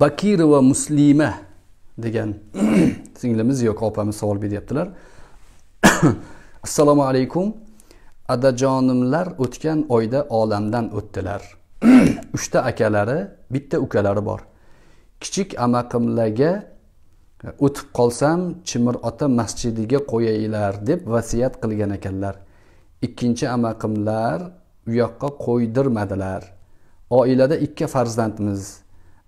bakir va muslima degan singlimiz yoki opamiz savol beryaptilar assalomu alaykum adajonimlar o'tgan oyda olamdan o'tdilar uchta akalari bitta ukalari bor kichik amaqimlarga o'tib qolsam chimir ota masjidiga qo'yaylar deb vasiyat qilgan ekanlar ikkinchi amaqimlar u yoqqa qo'ydirmadilar oilada ikki farzandmiz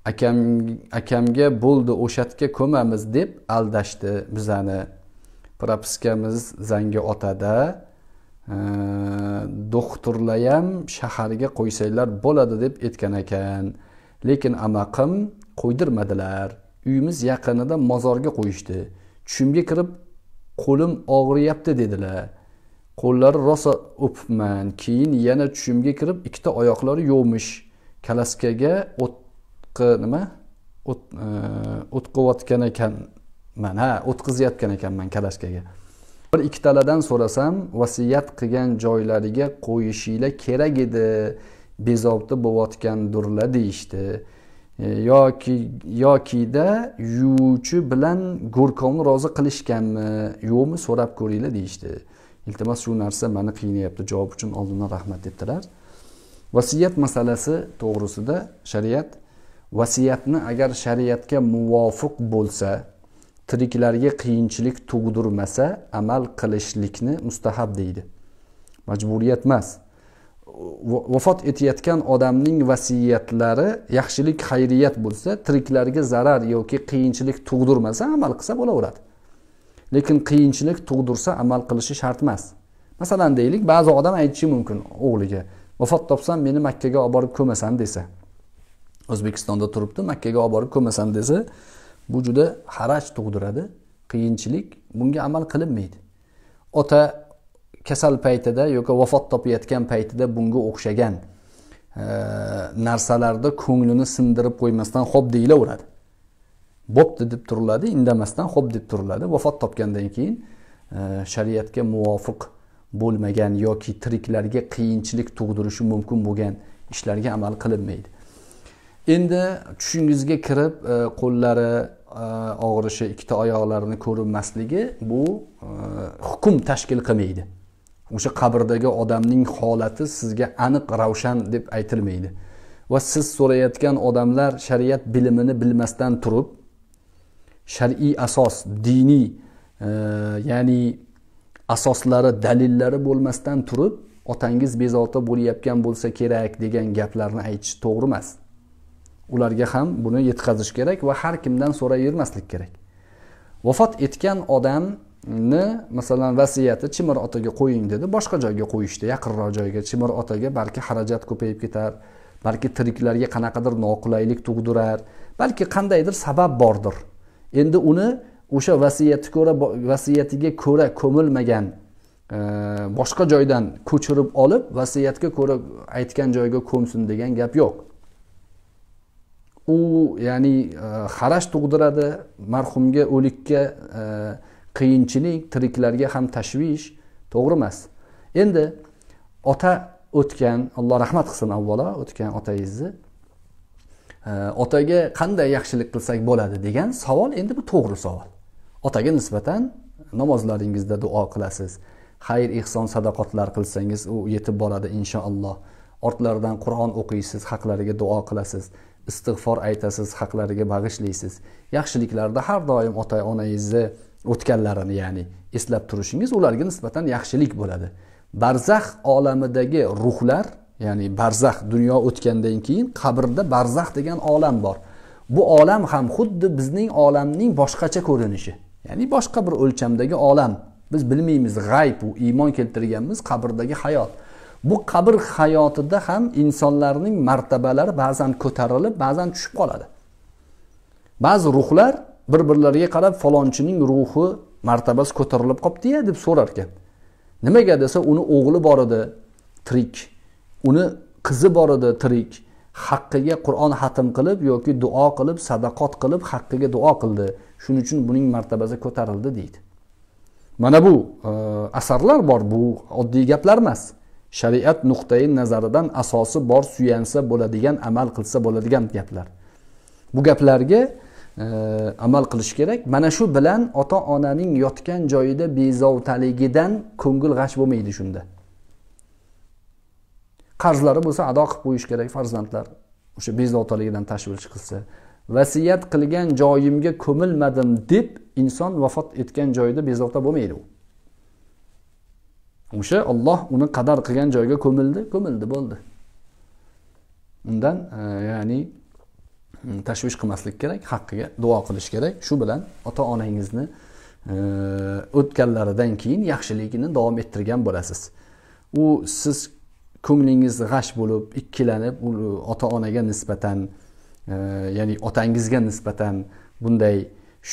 akam akamga bo'ldi o'shatga ko'mamiz deb aldashdi bizani propiskamiz zangi otada e, ham shaharga qo'ysanglar bo'ladi deb aytgan ekan lekin amaqim qo'ydirmadilar uyimiz yaqinida mozorga qo'yishdi tushimga kirib qo'lim og'riyapti dedilar qo'llari rosa o'pibman keyin yana tushimga kirib ikkita oyoqlari yo'qmish kalaskaga o't nima e, o'tqiyotgan ekanman ha o'tqizayotgan ekanman kalashkaga bir ikkitaladan so'rasam vasiyat qilgan joylariga qo'yishinglar kerak edi bezovta bo'layotgandirlar deyishdi e, yoki yokida yuvuvchi bilan go'rkovni rozi qilishganmi yo'qmi so'rab ko'ringlar deyishdi iltimos shu narsa mani qiynayapti javob uchun oldindan rahmat debdilar vasiyat masalasi to'g'risida shariat vasiyatni agar shariatga muvofiq bo'lsa tiriklarga qiyinchilik tug'dirmasa amal qilishlikni mustahab deydi majburiyat emas vafot etayotgan odamning vasiyatlari yaxshilik xayriyat bo'lsa tiriklarga zarar yoki qiyinchilik tug'dirmasa amal qilsa bo'laveradi lekin qiyinchilik tug'dirsa amal qilishi shart emas masalan deylik ba'zi odam aytishi mumkin o'g'liga vafot topsam meni makkaga olib borib ko'masan desa o'zbekistonda turibdi makkaga olib borib ko'masam desa bu juda haraj tug'diradi qiyinchilik bunga amal qilinmaydi ota kasal paytida yoki vafot topayotgan paytida bunga o'xshagan e, narsalarda ko'nglini sindirib qo'ymasdan xo'p deyilaveradi bo'pti deb turiladi indamasdan xo'p deb turiladi vafot topgandan keyin e, shariatga muvofiq bo'lmagan yoki tiriklarga qiyinchilik tug'dirishi mumkin bo'lgan ishlarga amal qilinmaydi endi tushingizga kirib e, qo'llari e, og'rishi ikkita oyoqlarini ko'rinmasligi bu e, hukm tashkil qilmaydi o'sha qabrdagi odamning holati sizga aniq ravshan deb aytilmaydi va siz so'rayotgan odamlar shariat bilimini bilmasdan turib shar'iy asos diniy ya'ni asoslari dalillari bo'lmasdan turib otangiz bezovta bo'layotgan bo'lsa kerak degan gaplarni aytish to'g'ri emas ularga ham buni yetkazish kerak va har kimdan so'rayvermaslik kerak vafot etgan odamni masalan vasiyati chimir otaga qo'ying dedi boshqa joyga qo'yishdi yaqinroq joyga chimir otaga balki xarajat ko'payib ketar balki tiriklarga qanaqadir noqulaylik tug'dirar balki qandaydir sabab bordir endi uni o'sha vasiyati ko'ra vasiyatiga ko'ra ko'milmagan e, boshqa joydan ko'chirib olib vasiyatga ko'ra aytgan joyga ko'msin degan gap yo'q u ya'ni harash e, tug'diradi marhumga o'likka e, qiyinchilik tiriklarga ham tashvish to'g'ri emas endi ota o'tgan alloh rahmat qilsin avvalo o'tgan otangizni e, otaga qanday yaxshilik qilsak bo'ladi degan savol endi bu to'g'ri savol otaga nisbatan namozlaringizda duo qilasiz xayr ehson sadoqatlar qilsangiz u yetib boradi inshaalloh ortlaridan qur'on o'qiysiz haqlariga duo qilasiz istig'for aytasiz haqlariga bag'ishlaysiz yaxshiliklarda har doim ota onangizni o'tganlarini ya'ni eslab turishingiz ularga nisbatan yaxshilik bo'ladi barzax olamidagi ruhlar ya'ni barzax dunyo o'tgandan keyin qabrda barzax degan olam bor bu olam ham xuddi bizning olamning boshqacha ko'rinishi ya'ni boshqa bir o'lchamdagi olam biz bilmaymiz g'ayb u iymon keltirganmiz qabrdagi hayot bu qabr hayotida ham insonlarning martabalari ba'zan ko'tarilib ba'zan tushib qoladi ba'zi ruhlar bir birlariga qarab falonchining ruhi martabasi ko'tarilib qolibdiya deb so'rar ekan nimaga desa uni o'g'li bor edi tirik uni qizi bor edi tirik haqqiga qur'on hatm qilib yoki duo qilib sadaqot qilib haqqiga duo qildi shuning uchun buning martabasi ko'tarildi deydi mana bu e, asarlar bor bu oddiy gaplar emas shariat nuqtai nazaridan asosi bor suyansa bo'ladigan amal qilsa bo'ladigan gaplar bu gaplarga e, amal qilish kerak mana shu bilan ota onaning yotgan joyida bezovtaligidan ko'ngil g'ash bo'lmaydi shunda qarzlari bo'lsa ado qilib qo'yish kerak farzandlar o'sha bezovtaligidan tashvish qilsa vasiyat qilgan joyimga ko'milmadim deb inson vafot etgan joyida bezovta bo'lmaydi u o'sha olloh uni qadar qilgan joyga ko'mildi ko'mildi bo'ldi undan e, ya'ni mm, tashvish qilmaslik kerak haqqiga duo qilish kerak shu bilan ota onangizni e, o'tganlaridan keyin yaxshiligini davom ettirgan bo'lasiz u siz ko'nglingiz g'ash bo'lib ikkilanib ota onaga nisbatan e, ya'ni otangizga nisbatan bunday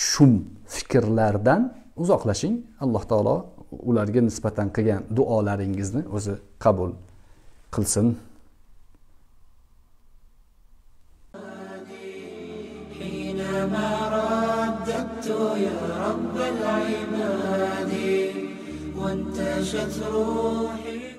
shum fikrlardan uzoqlashing alloh taolo ularga nisbatan qilgan duolaringizni o'zi qabul qilsin وانتشت روحي